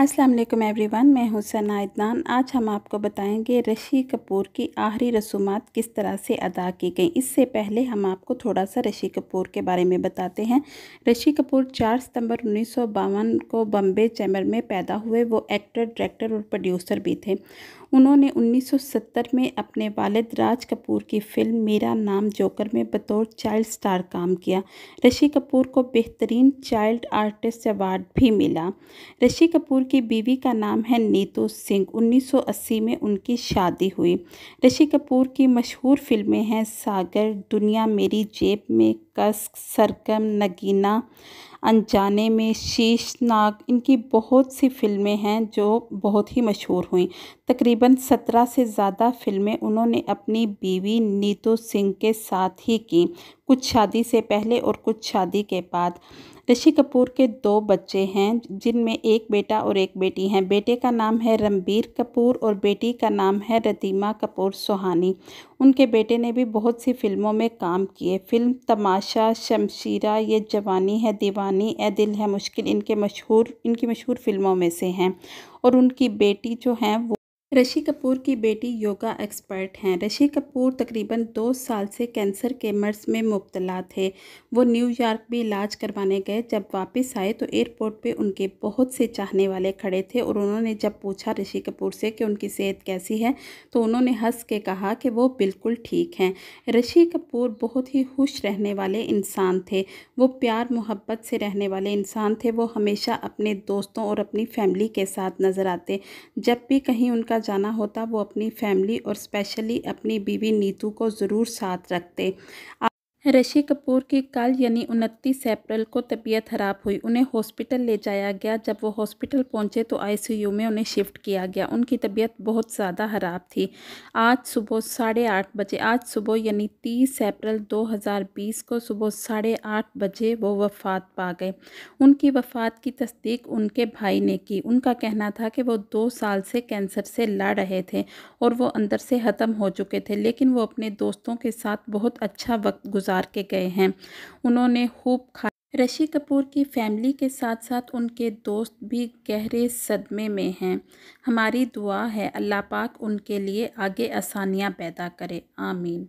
अस्सलाम वालेकुम एवरीवन मैं हूं सना इदनान आज हम आपको बताएंगे ऋषि कपूर की आखिरी रसूमात किस तरह से अदा की गई इससे पहले हम आपको थोड़ा सा ऋषि कपूर के बारे में बताते हैं ऋषि कपूर 4 सितंबर उन्नीस को बम्बे चैम्बर में पैदा हुए वो एक्टर डायरेक्टर और प्रोड्यूसर भी थे उन्होंने 1970 में अपने वालिद राज कपूर की फ़िल्म मेरा नाम जोकर में बतौर चाइल्ड स्टार काम किया ऋषि कपूर को बेहतरीन चाइल्ड आर्टिस्ट अवार्ड भी मिला ऋषि कपूर की बीवी का नाम है नीतू सिंह 1980 में उनकी शादी हुई ऋषि कपूर की मशहूर फिल्में हैं सागर दुनिया मेरी जेब में कस्क सरकम नगीना अनजाने में शीश नाग इनकी बहुत सी फिल्में हैं जो बहुत ही मशहूर हुई तकरीबन सत्रह से ज़्यादा फिल्में उन्होंने अपनी बीवी नीतू सिंह के साथ ही की कुछ शादी से पहले और कुछ शादी के बाद ऋषि कपूर के दो बच्चे हैं जिनमें एक बेटा और एक बेटी हैं बेटे का नाम है रणबीर कपूर और बेटी का नाम है रतीमा कपूर सोहानी उनके बेटे ने भी बहुत सी फिल्मों में काम किए फिल्म तमाशा शमशीरा ये जवानी है दीवानी ए दिल है मुश्किल इनके मशहूर इनकी मशहूर फिल्मों में से हैं और उनकी बेटी जो हैं वो ऋषि कपूर की बेटी योगा एक्सपर्ट हैं ऋषि कपूर तकरीबन दो साल से कैंसर के मर्ज में मुबतला थे वो न्यूयॉर्क भी इलाज करवाने गए जब वापस आए तो एयरपोर्ट पे उनके बहुत से चाहने वाले खड़े थे और उन्होंने जब पूछा ऋषि कपूर से कि उनकी सेहत कैसी है तो उन्होंने हंस के कहा कि वो बिल्कुल ठीक हैं ऋषि कपूर बहुत ही खुश रहने वाले इंसान थे वो प्यार मोहब्बत से रहने वाले इंसान थे वो हमेशा अपने दोस्तों और अपनी फैमिली के साथ नज़र आते जब भी कहीं उनका जाना होता वो अपनी फैमिली और स्पेशली अपनी बीवी नीतू को ज़रूर साथ रखते ऋषि कपूर की कल यानी उनतीस अप्रैल को तबीयत खराब हुई उन्हें हॉस्पिटल ले जाया गया जब वो हॉस्पिटल पहुंचे तो आईसीयू में उन्हें शिफ्ट किया गया उनकी तबीयत बहुत ज़्यादा ख़राब थी आज सुबह साढ़े आठ बजे आज सुबह यानी तीस अप्रैल 2020 को सुबह साढ़े आठ बजे वो वफ़ात पा गए उनकी वफ़ात की तस्दीक उनके भाई ने की उनका कहना था कि वो दो साल से कैंसर से लड़ रहे थे और वो अंदर से ख़त्म हो चुके थे लेकिन वो अपने दोस्तों के साथ बहुत अच्छा वक्त गुजार गुजार के गए हैं उन्होंने खूब खा ऋषि कपूर की फैमिली के साथ साथ उनके दोस्त भी गहरे सदमे में हैं हमारी दुआ है अल्लाह पाक उनके लिए आगे आसानियाँ पैदा करे आमीन